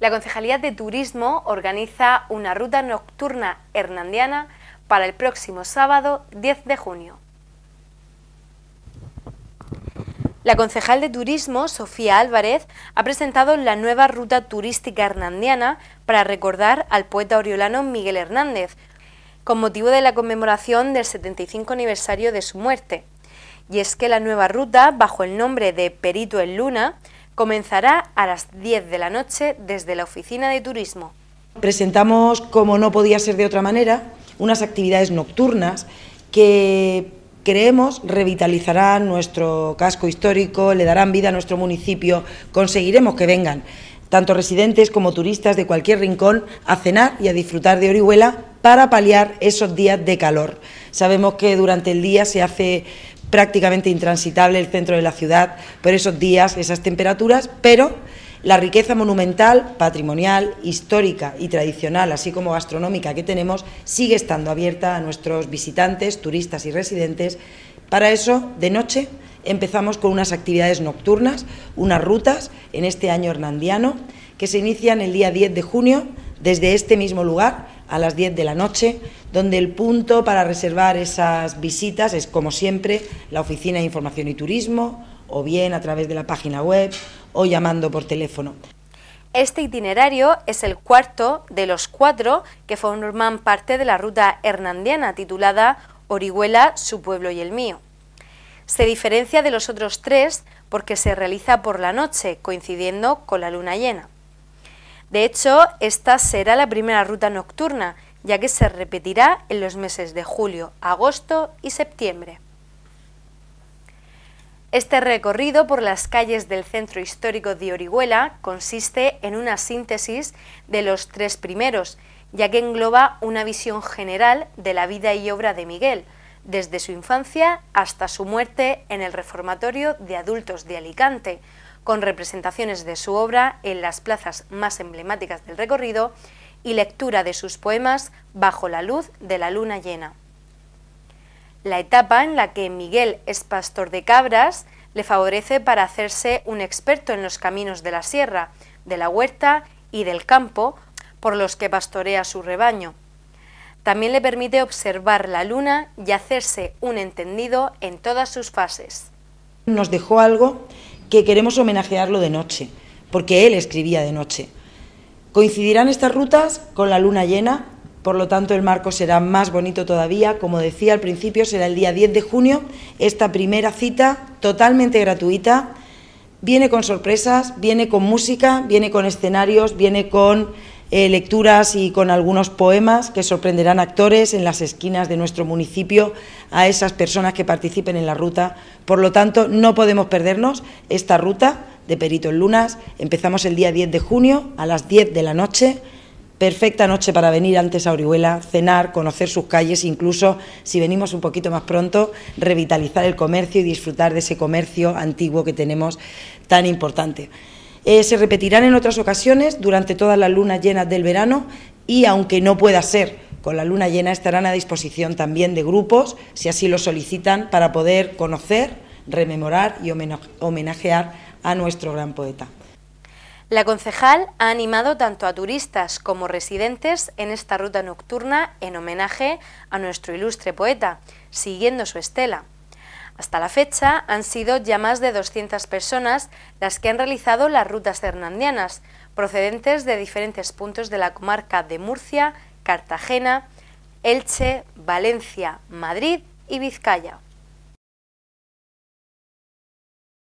La Concejalía de Turismo organiza una ruta nocturna hernandiana para el próximo sábado 10 de junio. La concejal de Turismo, Sofía Álvarez, ha presentado la nueva ruta turística hernandiana para recordar al poeta oriolano Miguel Hernández, con motivo de la conmemoración del 75 aniversario de su muerte. Y es que la nueva ruta, bajo el nombre de Perito en Luna, Comenzará a las 10 de la noche desde la Oficina de Turismo. Presentamos, como no podía ser de otra manera, unas actividades nocturnas que creemos revitalizarán nuestro casco histórico, le darán vida a nuestro municipio, conseguiremos que vengan tanto residentes como turistas de cualquier rincón a cenar y a disfrutar de Orihuela para paliar esos días de calor. Sabemos que durante el día se hace prácticamente intransitable el centro de la ciudad por esos días, esas temperaturas, pero la riqueza monumental, patrimonial, histórica y tradicional, así como gastronómica que tenemos, sigue estando abierta a nuestros visitantes, turistas y residentes. Para eso, de noche, empezamos con unas actividades nocturnas, unas rutas, en este año hernandiano, que se inician el día 10 de junio desde este mismo lugar a las 10 de la noche, donde el punto para reservar esas visitas es, como siempre, la Oficina de Información y Turismo, o bien a través de la página web, o llamando por teléfono. Este itinerario es el cuarto de los cuatro que forman parte de la ruta hernandiana titulada Orihuela, su pueblo y el mío. Se diferencia de los otros tres porque se realiza por la noche, coincidiendo con la luna llena. De hecho, esta será la primera ruta nocturna, ya que se repetirá en los meses de julio, agosto y septiembre. Este recorrido por las calles del centro histórico de Orihuela consiste en una síntesis de los tres primeros, ya que engloba una visión general de la vida y obra de Miguel, desde su infancia hasta su muerte en el Reformatorio de Adultos de Alicante, con representaciones de su obra en las plazas más emblemáticas del recorrido y lectura de sus poemas bajo la luz de la luna llena. La etapa en la que Miguel es pastor de cabras le favorece para hacerse un experto en los caminos de la sierra, de la huerta y del campo por los que pastorea su rebaño. También le permite observar la luna y hacerse un entendido en todas sus fases. Nos dejó algo que queremos homenajearlo de noche, porque él escribía de noche. Coincidirán estas rutas con la luna llena, por lo tanto el marco será más bonito todavía. Como decía al principio, será el día 10 de junio, esta primera cita totalmente gratuita. Viene con sorpresas, viene con música, viene con escenarios, viene con eh, lecturas y con algunos poemas que sorprenderán actores en las esquinas de nuestro municipio a esas personas que participen en la ruta. Por lo tanto, no podemos perdernos esta ruta de Perito en Lunas. Empezamos el día 10 de junio a las 10 de la noche. Perfecta noche para venir antes a Orihuela, cenar, conocer sus calles, incluso si venimos un poquito más pronto, revitalizar el comercio y disfrutar de ese comercio antiguo que tenemos tan importante. Eh, se repetirán en otras ocasiones durante todas las luna llenas del verano y, aunque no pueda ser con la luna llena, estarán a disposición también de grupos, si así lo solicitan, para poder conocer, rememorar y homenajear a nuestro gran poeta. La concejal ha animado tanto a turistas como residentes en esta ruta nocturna en homenaje a nuestro ilustre poeta, siguiendo su estela. Hasta la fecha han sido ya más de 200 personas las que han realizado las rutas hernandianas, procedentes de diferentes puntos de la comarca de Murcia, Cartagena, Elche, Valencia, Madrid y Vizcaya.